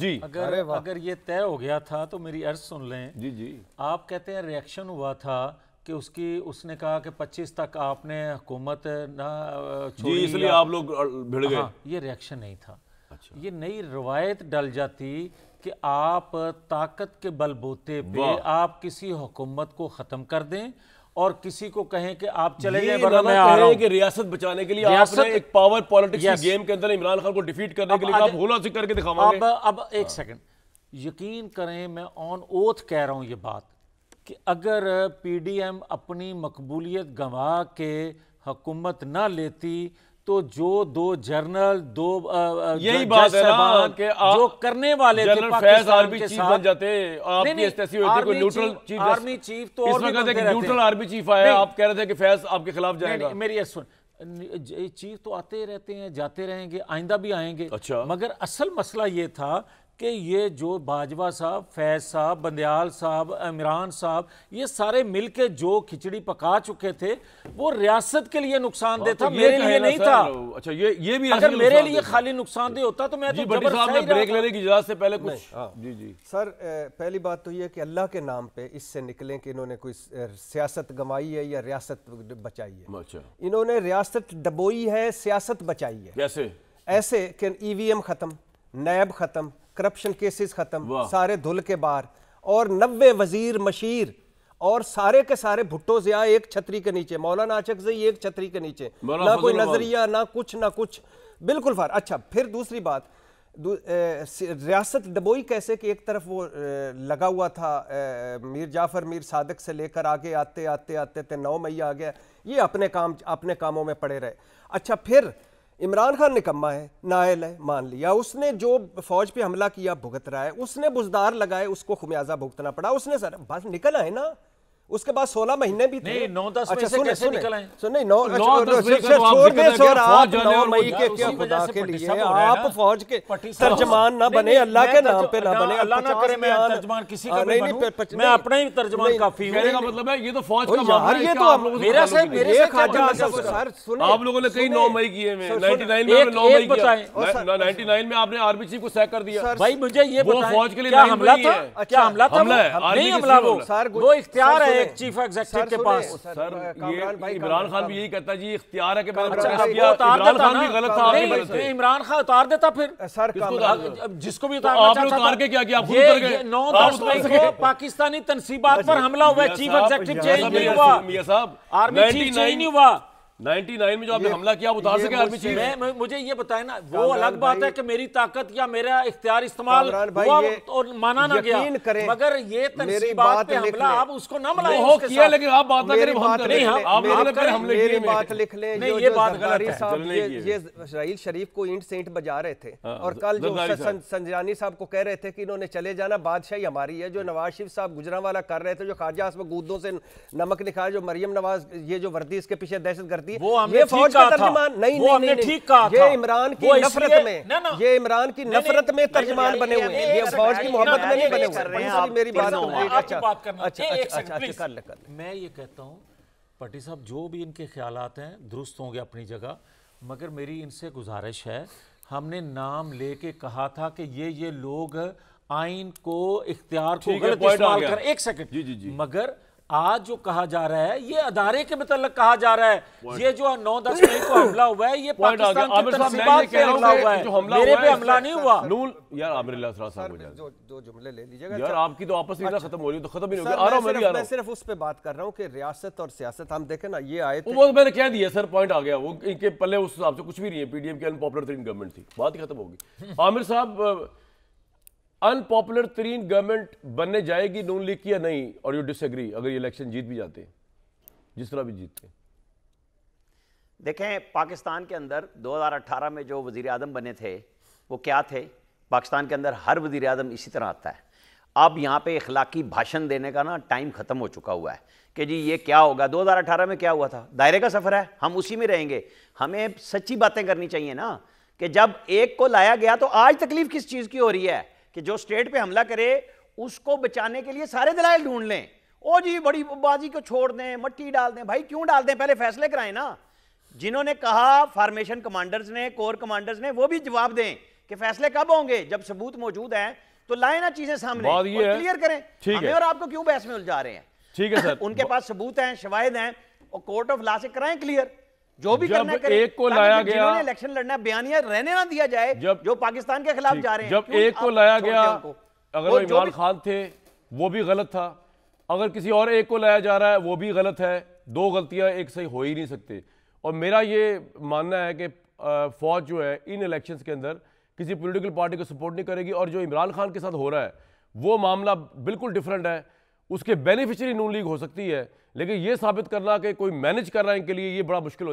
जी अगर अगर ये तय हो गया था तो मेरी अर्ज सुन लें जी जी आप कहते हैं रिएक्शन हुआ था कि उसकी उसने कहा कि 25 तक आपने हुकूमत ना छोड़ी जी इसलिए आप लोग भिड़ गए हाँ, ये रिएक्शन नहीं था अच्छा। ये नई रवायत डल जाती कि आप ताकत के बलबूते पे आप किसी हुकूमत को ख़त्म कर दें और किसी को कहें कि आप चले गए रियासत बचाने के लिए आपने एक पावर पॉलिटिक्स की गेम के अंदर इमरान खान को डिफीट करने के लिए आप होला से करके दिखावांगे अब अब एक सेकंड यकीन करें मैं ऑन ओथ कह रहा हूं ये बात कि अगर पीडीएम अपनी मकबूलियत गंवा के हुकूमत ना लेती तो जो दो जर्नल दो यही बात है ना कि आप जो करने वाले जनरल फैज आर्मी चीफ बन जाते आपकी एसएससी होती कोई न्यूट्रल चीफ आर्मी चीफ तो इसमें कहते हैं न्यूट्रल आर्मी चीफ आया आप कह रहे थे कि फैज आपके खिलाफ जाएगा मेरी सुन चीफ तो आते रहते हैं जाते रहेंगे आइंदा भी आएंगे अच्छा मगर असल मसला ये था कि ये जो बाजवा साहब फैज़ साहब बंदयाल साहब इमरान साहब ये सारे मिल के जो खिचड़ी पका चुके थे वो रियासत के लिए नुकसानदेह हाँ, तो था मेरे लिए नहीं था अच्छा ये ये भी अगर मेरे लिए खाली नुकसानदेह होता तो मैं तो ब्रेक लेने की इजाज़त से पहले कुछ हाँ। जी जी सर पहली बात तो ये कि अल्लाह के नाम पे इससे निकले कि इन्होंने कोई सियासत गंवाई है या रियासत बचाई है अच्छा। इन्होंने रियासत डबोई है सियासत बचाई है ऐसे कि ईवीएम खत्म नैब खत्म करप्शन केसेस खत्म सारे धुल के बाहर और नब्बे वजीर मशीर और सारे के सारे भुट्टो जिया एक छतरी के नीचे मौलाना आचक जी एक छतरी के नीचे ना कोई नजरिया ना कुछ ना कुछ बिल्कुल फार अच्छा फिर दूसरी बात रियासत डबोई कैसे कि एक तरफ वो लगा हुआ था मीर जाफर मीर सादक से लेकर आगे आते आते आते थे नौ मई आ गया ये अपने काम अपने कामों में पड़े रहे अच्छा फिर इमरान खान निकम्मा है नायल है मान लिया उसने जो फौज पे हमला किया भुगत रहा है उसने बुजदार लगाए उसको खुमियाजा भुगतना पड़ा उसने सर बस निकल आए ना उसके बाद सोलह महीने भी थे नौ दस अच्छा सुने सुने नौ अच्छा, अच्छा, छोड़ सर आप नौ मई के खुदा के लिए आप फौज के तर्जमान ना बने अल्लाह के नाम पे ना बने अल्लाह ना करे मैं तर्जमान किसी हाँ, का नहीं नहीं मैं अपना ही तर्जमान काफी का मतलब है ये तो फौज का मामला है ये तो आप लोगों मेरा मेरे से खाजा सर सुने आप लोगों ने कई नौ मई किए में 99 में नौ मई किया 99 में आपने आर्मी चीफ को सैक कर दिया भाई मुझे ये बताएं फौज के लिए हमला था क्या हमला था नहीं हमला वो वो इख्तियार है एक चीफ एग्जीक्यूटिव के पास सर ये इमरान खान भी यही कहता जी इख्तियार है कि मैंने खान भी गलत था आप गलत थे इमरान खान उतार देता फिर सर जिसको भी तो उतारना चाहता क्या किया आप खुद गए मई को पाकिस्तानी तनसीबात पर अच्छा, हमला हुआ चीफ एग्जीक्यूटिव चेंज नहीं हुआ आर्मी चीफ चेंज नहीं हुआ 99 में जो आपने हमला किया उतार सके आर्मी चीफ मैं मुझे ये बताए ना वो अलग बात है कि मेरी ताकत या मेरा इख्तियार इस्तेमाल हुआ और माना ना गया मगर ये तनसीबात पे हमला आप उसको ना मनाएं हो किया लेकिन आप बात ना करें हम नहीं हम आप लोगों ने हमले किए बात लिख ले नहीं ये बात गलत है चलने की ये इसराइल शरीफ को ईंट सेंट बजा रहे थे हाँ, और कल जो संजरानी साहब को कह रहे थे कि इन्होंने चले जाना बादशाही हमारी है जो नवाज शरीफ साहब गुजरावाला कर रहे थे जो खाजा में गूदों से नमक निकाल जो मरियम नवाज ये जो वर्दी इसके पीछे दहशत दी वो ये फौज का तर्जमान नहीं नहीं नहीं ठीक कहा ये इमरान की नफरत में ये इमरान की नफरत में तर्जमान बने हुए हैं ये फौज की मोहब्बत में नहीं बने हुए मेरी बात अच्छा अच्छा अच्छा अच्छा मैं ये कहता हूँ पटी साहब जो भी इनके ख्याल हैं दुरुस्त होंगे अपनी जगह मगर मेरी इनसे गुजारिश है हमने नाम लेके कहा था कि ये ये लोग आइन को इख्तियार को गलत इस्तेमाल कर एक सेकंड जी जी जी मगर आज जो कहा जा रहा है ये अदारे के मतलब कहा जा रहा है ये जो नौ दस मई को हमला हुआ है ये पाकिस्तान के तनसीबात पे हमला हुआ है मेरे पे हमला नहीं हुआ नून यार आमिर अल्लाह जो दो जुमले ले लीजिएगा यार आपकी तो आपस में अच्छा। खत्म हो रही है तो खत्म ही नहीं आ रहा हूं मैं मैं सिर्फ उस पे बात कर रहा हूं कि रियासत और सियासत हम देखें ना ये आए वो तो मैंने कह दिया सर पॉइंट आ गया वो इनके पल्ले उस हिसाब से कुछ भी नहीं है पीडीएम की अनपॉपुलर थी गवर्नमेंट थी बात ही खत्म होगी आमिर साहब अनपॉपुलर तरीन गवर्नमेंट बनने जाएगी नून लीग की या नहीं और यू डिसएग्री अगर ये इलेक्शन जीत भी जाते जिस तरह भी जीतते देखें पाकिस्तान के अंदर 2018 में जो वजीर आजम बने थे वो क्या थे पाकिस्तान के अंदर हर वज़ी अजम इसी तरह आता है अब यहाँ पे इखलाकी भाषण देने का ना टाइम ख़त्म हो चुका हुआ है कि जी ये क्या होगा 2018 में क्या हुआ था दायरे का सफ़र है हम उसी में रहेंगे हमें सच्ची बातें करनी चाहिए ना कि जब एक को लाया गया तो आज तकलीफ़ किस चीज़ की हो रही है कि जो स्टेट पे हमला करे उसको बचाने के लिए सारे दलाल ढूंढ लें ओ जी बड़ी बाजी को छोड़ दें मट्टी डाल दें भाई क्यों डाल दें पहले फैसले कराएं ना जिन्होंने कहा फार्मेशन कमांडर्स ने कोर कमांडर्स ने वो भी जवाब दें कि फैसले कब होंगे जब सबूत मौजूद हैं तो लाए ना चीजें सामने और क्लियर करें हमें और आपको क्यों बहस में उलझा रहे हैं ठीक है सर उनके पास सबूत हैं शवायद हैं और कोर्ट ऑफ लॉ से कराएं क्लियर जो भी करना करें, एक को लाया गया इलेक्शन लड़ना बयानिया रहने ना दिया जाए जब जो पाकिस्तान के खिलाफ जा रहे हैं जब एक को लाया गया अगर इमरान खान थे वो भी गलत था अगर किसी और एक को लाया जा रहा है वो भी गलत है दो गलतियां एक सही हो ही नहीं सकते और मेरा ये मानना है कि फौज जो है इन इलेक्शंस के अंदर किसी पॉलिटिकल पार्टी को सपोर्ट नहीं करेगी और जो इमरान खान के साथ हो रहा है वो मामला बिल्कुल डिफरेंट है उसके बेनिफिशरी नून लीग हो सकती है लेकिन ये साबित करना कि कोई मैनेज कर रहा है इनके लिए ये बड़ा मुश्किल हो जाए